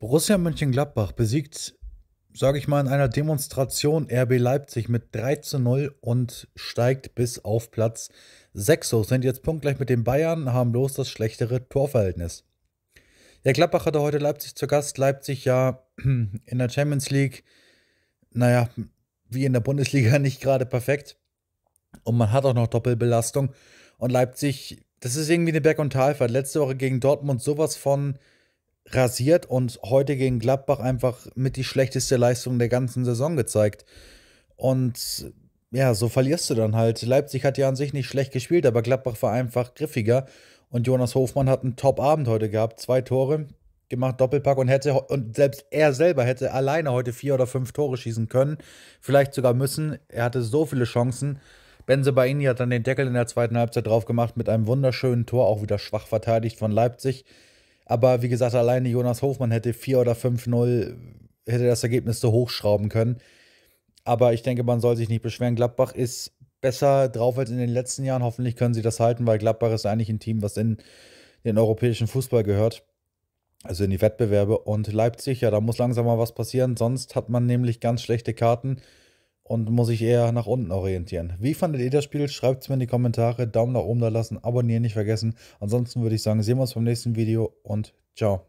Borussia Mönchengladbach besiegt, sage ich mal, in einer Demonstration RB Leipzig mit 3 zu 0 und steigt bis auf Platz 6 So Sind jetzt punktgleich mit den Bayern, haben bloß das schlechtere Torverhältnis. Der Gladbach hatte heute Leipzig zu Gast. Leipzig ja in der Champions League, naja, wie in der Bundesliga nicht gerade perfekt. Und man hat auch noch Doppelbelastung. Und Leipzig, das ist irgendwie eine Berg- und Talfahrt. Letzte Woche gegen Dortmund sowas von rasiert und heute gegen Gladbach einfach mit die schlechteste Leistung der ganzen Saison gezeigt. Und ja, so verlierst du dann halt. Leipzig hat ja an sich nicht schlecht gespielt, aber Gladbach war einfach griffiger. Und Jonas Hofmann hat einen Top-Abend heute gehabt. Zwei Tore gemacht, Doppelpack und hätte, und selbst er selber hätte alleine heute vier oder fünf Tore schießen können. Vielleicht sogar müssen. Er hatte so viele Chancen. Benze Baini hat dann den Deckel in der zweiten Halbzeit drauf gemacht mit einem wunderschönen Tor, auch wieder schwach verteidigt von Leipzig. Aber wie gesagt, alleine Jonas Hofmann hätte 4 oder 5-0, hätte das Ergebnis so hochschrauben können. Aber ich denke, man soll sich nicht beschweren. Gladbach ist besser drauf als in den letzten Jahren. Hoffentlich können sie das halten, weil Gladbach ist eigentlich ein Team, was in den europäischen Fußball gehört. Also in die Wettbewerbe. Und Leipzig, ja, da muss langsam mal was passieren. Sonst hat man nämlich ganz schlechte Karten und muss sich eher nach unten orientieren. Wie fandet ihr das Spiel? Schreibt es mir in die Kommentare. Daumen nach oben da lassen, abonnieren nicht vergessen. Ansonsten würde ich sagen, sehen wir uns beim nächsten Video und ciao.